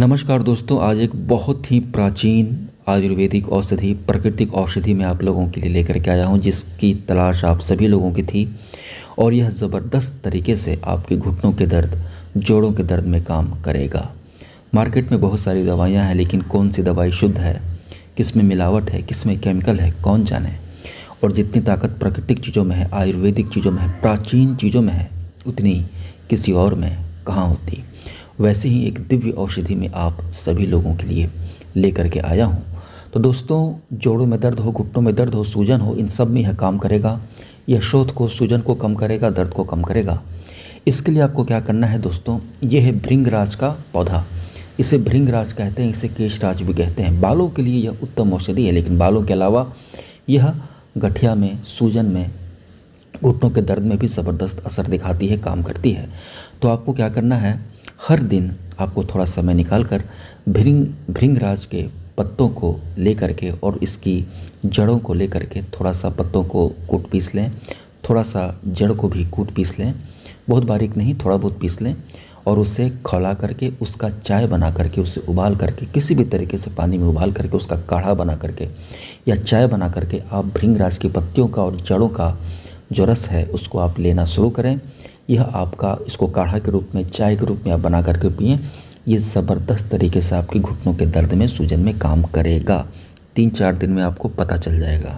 नमस्कार दोस्तों आज एक बहुत ही प्राचीन आयुर्वेदिक औषधि प्राकृतिक औषधि मैं आप लोगों के लिए लेकर के आया हूँ जिसकी तलाश आप सभी लोगों की थी और यह ज़बरदस्त तरीके से आपके घुटनों के दर्द जोड़ों के दर्द में काम करेगा मार्केट में बहुत सारी दवाइयाँ हैं लेकिन कौन सी दवाई शुद्ध है किस में मिलावट है किस में केमिकल है कौन जाने और जितनी ताकत प्राकृतिक चीज़ों में है आयुर्वेदिक चीज़ों में है प्राचीन चीज़ों में है उतनी किसी और में कहाँ होती वैसे ही एक दिव्य औषधि में आप सभी लोगों के लिए लेकर के आया हूँ तो दोस्तों जोड़ों में दर्द हो घुटनों में दर्द हो सूजन हो इन सब में यह काम करेगा यह शोध को सूजन को कम करेगा दर्द को कम करेगा इसके लिए आपको क्या करना है दोस्तों ये है भृंगराज का पौधा इसे भृंगराज कहते हैं इसे केशराज भी कहते हैं बालों के लिए यह उत्तम औषधि है लेकिन बालों के अलावा यह गठिया में सूजन में घुटनों के दर्द में भी ज़बरदस्त असर दिखाती है काम करती है तो आपको क्या करना है हर दिन आपको थोड़ा समय निकाल कर भृंग भृंगराज के पत्तों को ले के और इसकी जड़ों को ले के थोड़ा सा पत्तों को कूट पीस लें थोड़ा सा जड़ को भी कूट पीस लें बहुत बारीक नहीं थोड़ा बहुत पीस लें और उसे खौला करके उसका चाय बना करके उसे उबाल करके किसी भी तरीके से पानी में उबाल करके उसका काढ़ा बना करके या चाय बना करके आप भृंगराज की पत्तियों का और जड़ों का जो रस है उसको आप लेना शुरू करें यह आपका इसको काढ़ा के रूप में चाय के रूप में आप बना करके पिए ये ज़बरदस्त तरीके से आपके घुटनों के दर्द में सूजन में काम करेगा तीन चार दिन में आपको पता चल जाएगा